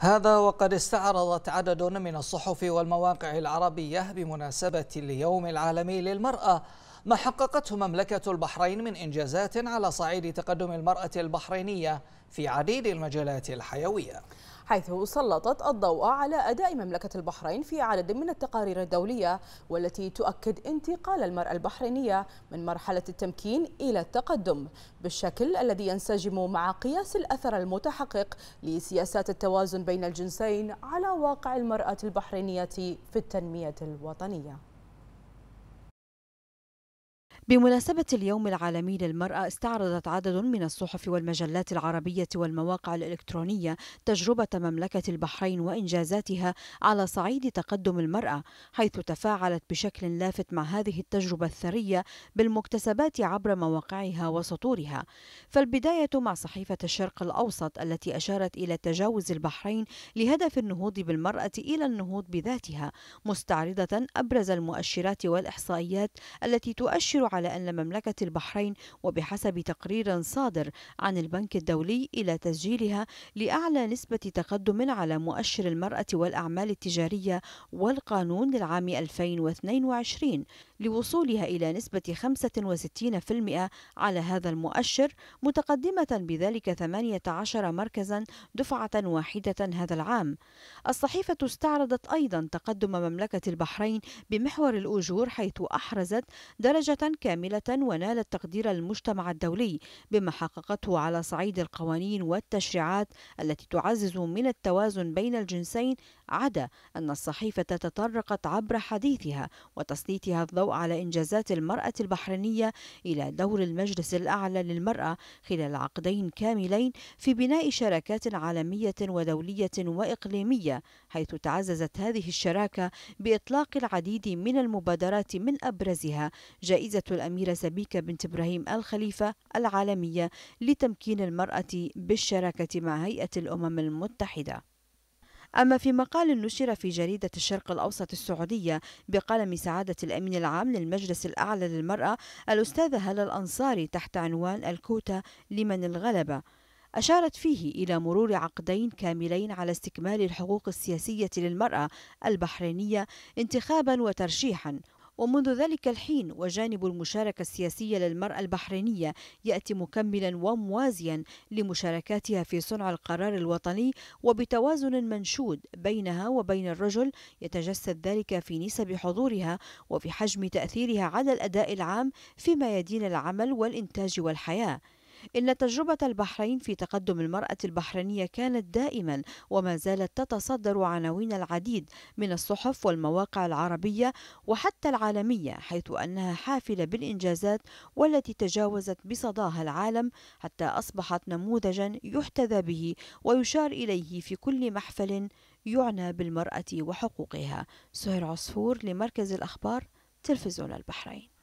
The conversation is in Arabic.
هذا وقد استعرضت عدد من الصحف والمواقع العربية بمناسبة اليوم العالمي للمرأة ما حققته مملكة البحرين من إنجازات على صعيد تقدم المرأة البحرينية في عديد المجالات الحيوية حيث سلطت الضوء على أداء مملكة البحرين في عدد من التقارير الدولية والتي تؤكد انتقال المرأة البحرينية من مرحلة التمكين إلى التقدم بالشكل الذي ينسجم مع قياس الأثر المتحقق لسياسات التوازن بين الجنسين على واقع المرأة البحرينية في التنمية الوطنية بمناسبة اليوم العالمي للمرأة استعرضت عدد من الصحف والمجلات العربية والمواقع الإلكترونية تجربة مملكة البحرين وإنجازاتها على صعيد تقدم المرأة حيث تفاعلت بشكل لافت مع هذه التجربة الثرية بالمكتسبات عبر مواقعها وسطورها فالبداية مع صحيفة الشرق الأوسط التي أشارت إلى تجاوز البحرين لهدف النهوض بالمرأة إلى النهوض بذاتها مستعرضة أبرز المؤشرات والإحصائيات التي تؤشر على أن مملكة البحرين وبحسب تقرير صادر عن البنك الدولي إلى تسجيلها لأعلى نسبة تقدم على مؤشر المرأة والأعمال التجارية والقانون للعام 2022 لوصولها إلى نسبة 65% على هذا المؤشر متقدمة بذلك 18 مركزا دفعة واحدة هذا العام الصحيفة استعرضت أيضا تقدم مملكة البحرين بمحور الأجور حيث أحرزت درجة كاملة ونالت تقدير المجتمع الدولي بما حققته على صعيد القوانين والتشريعات التي تعزز من التوازن بين الجنسين عدا أن الصحيفة تطرقت عبر حديثها وتسليطها الضوء الضوء على إنجازات المرأة البحرينية إلى دور المجلس الأعلى للمرأة خلال عقدين كاملين في بناء شراكات عالمية ودولية وإقليمية حيث تعززت هذه الشراكة بإطلاق العديد من المبادرات من أبرزها جائزة الأميرة سبيكة بنت إبراهيم الخليفة العالمية لتمكين المرأة بالشراكة مع هيئة الأمم المتحدة أما في مقال نشر في جريدة الشرق الأوسط السعودية بقلم سعادة الأمين العام للمجلس الأعلى للمرأة الأستاذة هلا الأنصاري تحت عنوان الكوتا لمن الغلبة أشارت فيه إلى مرور عقدين كاملين على استكمال الحقوق السياسية للمرأة البحرينية انتخابا وترشيحا ومنذ ذلك الحين وجانب المشاركة السياسية للمرأة البحرينية يأتي مكملا وموازيا لمشاركاتها في صنع القرار الوطني وبتوازن منشود بينها وبين الرجل يتجسد ذلك في نسب حضورها وفي حجم تأثيرها على الأداء العام في ميادين العمل والإنتاج والحياة إن تجربة البحرين في تقدم المرأة البحرينية كانت دائما وما زالت تتصدر عناوين العديد من الصحف والمواقع العربية وحتى العالمية حيث أنها حافلة بالإنجازات والتي تجاوزت بصداها العالم حتى أصبحت نموذجا يحتذى به ويشار إليه في كل محفل يعنى بالمرأة وحقوقها سهير عصفور لمركز الأخبار تلفزيون البحرين